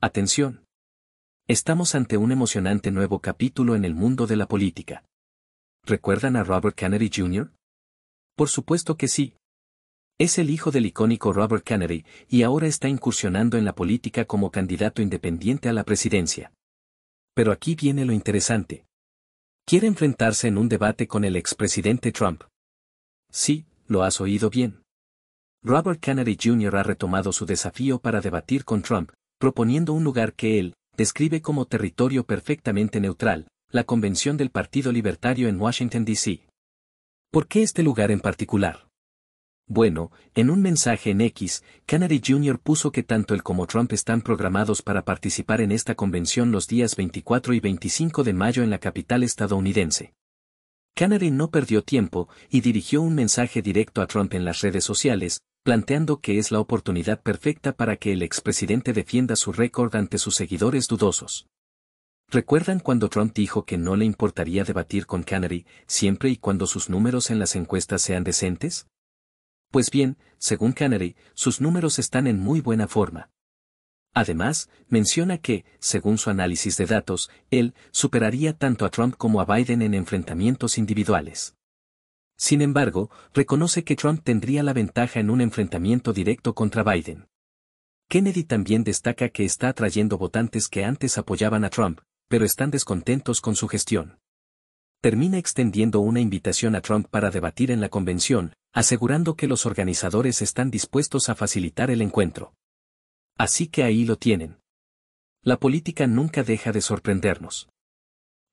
Atención. Estamos ante un emocionante nuevo capítulo en el mundo de la política. ¿Recuerdan a Robert Kennedy Jr.? Por supuesto que sí. Es el hijo del icónico Robert Kennedy y ahora está incursionando en la política como candidato independiente a la presidencia. Pero aquí viene lo interesante. Quiere enfrentarse en un debate con el expresidente Trump. Sí, lo has oído bien. Robert Kennedy Jr. ha retomado su desafío para debatir con Trump, proponiendo un lugar que él describe como territorio perfectamente neutral, la convención del Partido Libertario en Washington, D.C. ¿Por qué este lugar en particular? Bueno, en un mensaje en X, Kennedy Jr. puso que tanto él como Trump están programados para participar en esta convención los días 24 y 25 de mayo en la capital estadounidense. Kennedy no perdió tiempo y dirigió un mensaje directo a Trump en las redes sociales, planteando que es la oportunidad perfecta para que el expresidente defienda su récord ante sus seguidores dudosos. ¿Recuerdan cuando Trump dijo que no le importaría debatir con Canary, siempre y cuando sus números en las encuestas sean decentes? Pues bien, según Canary, sus números están en muy buena forma. Además, menciona que, según su análisis de datos, él superaría tanto a Trump como a Biden en enfrentamientos individuales. Sin embargo, reconoce que Trump tendría la ventaja en un enfrentamiento directo contra Biden. Kennedy también destaca que está atrayendo votantes que antes apoyaban a Trump, pero están descontentos con su gestión. Termina extendiendo una invitación a Trump para debatir en la convención, asegurando que los organizadores están dispuestos a facilitar el encuentro. Así que ahí lo tienen. La política nunca deja de sorprendernos.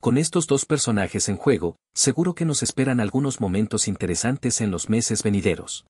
Con estos dos personajes en juego, seguro que nos esperan algunos momentos interesantes en los meses venideros.